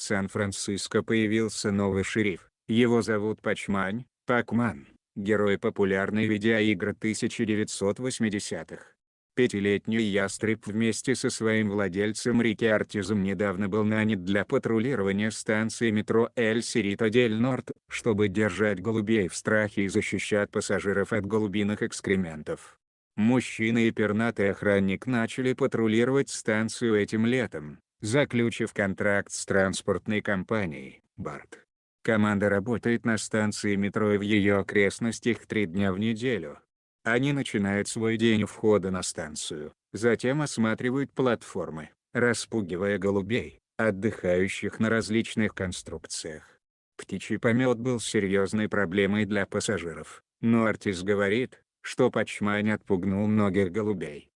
Сан-Франциско появился новый шериф, его зовут Пачмань, Пакман, герой популярной видеоигры 1980-х. Пятилетний ястреб вместе со своим владельцем Рики Артизом недавно был нанят для патрулирования станции метро Эль Сирита Дель Норт, чтобы держать голубей в страхе и защищать пассажиров от голубиных экскрементов. Мужчина и пернатый охранник начали патрулировать станцию этим летом, заключив контракт с транспортной компанией «Барт». Команда работает на станции метро и в ее окрестностях три дня в неделю. Они начинают свой день у входа на станцию, затем осматривают платформы, распугивая голубей, отдыхающих на различных конструкциях. Птичий помет был серьезной проблемой для пассажиров, но Артис говорит, что Пачмань отпугнул многих голубей.